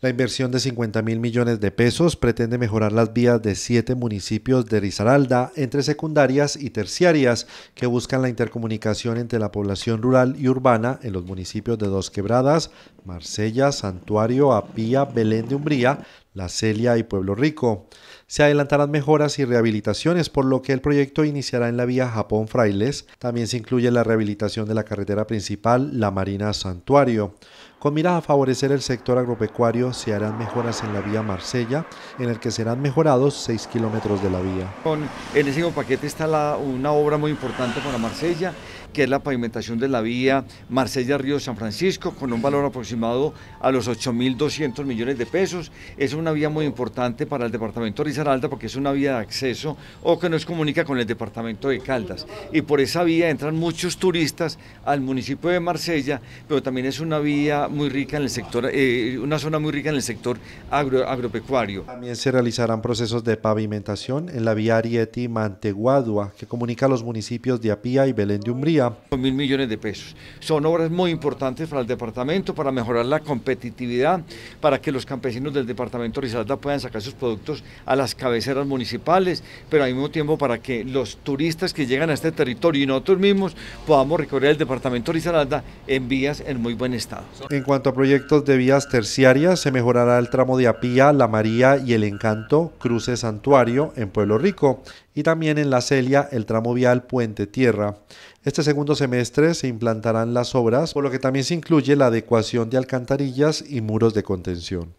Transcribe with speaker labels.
Speaker 1: La inversión de 50 mil millones de pesos pretende mejorar las vías de siete municipios de Risaralda entre secundarias y terciarias que buscan la intercomunicación entre la población rural y urbana en los municipios de Dos Quebradas, Marsella, Santuario, Apía, Belén de Umbría, la Celia y Pueblo Rico. Se adelantarán mejoras y rehabilitaciones, por lo que el proyecto iniciará en la vía Japón Frailes. También se incluye la rehabilitación de la carretera principal, la Marina Santuario. Con miras a favorecer el sector agropecuario, se harán mejoras en la vía Marsella, en el que serán mejorados 6 kilómetros de la vía.
Speaker 2: Con, en ese paquete está la, una obra muy importante para Marsella, que es la pavimentación de la vía Marsella-Río San Francisco, con un valor aproximado a los 8.200 millones de pesos. Es una vía muy importante para el departamento de porque es una vía de acceso o que nos comunica con el departamento de Caldas. Y por esa vía entran muchos turistas al municipio de Marsella, pero también es una vía muy rica en el sector, eh, una zona muy rica en el sector agropecuario.
Speaker 1: También se realizarán procesos de pavimentación en la vía Arieti-Manteguadua que comunica a los municipios de Apía y Belén de Umbría.
Speaker 2: Con mil millones de pesos. Son obras muy importantes para el departamento, para mejorar la competitividad, para que los campesinos del departamento Risalda puedan sacar sus productos a las cabeceras municipales, pero al mismo tiempo para que los turistas que llegan a este territorio y nosotros mismos podamos recorrer el departamento Orizalda en vías en muy buen estado.
Speaker 1: En cuanto a proyectos de vías terciarias, se mejorará el tramo de Apía, La María y El Encanto, Cruce Santuario en Pueblo Rico y también en La Celia el tramo vial Puente Tierra. Este segundo semestre se implantarán las obras, por lo que también se incluye la adecuación de alcantarillas y muros de contención.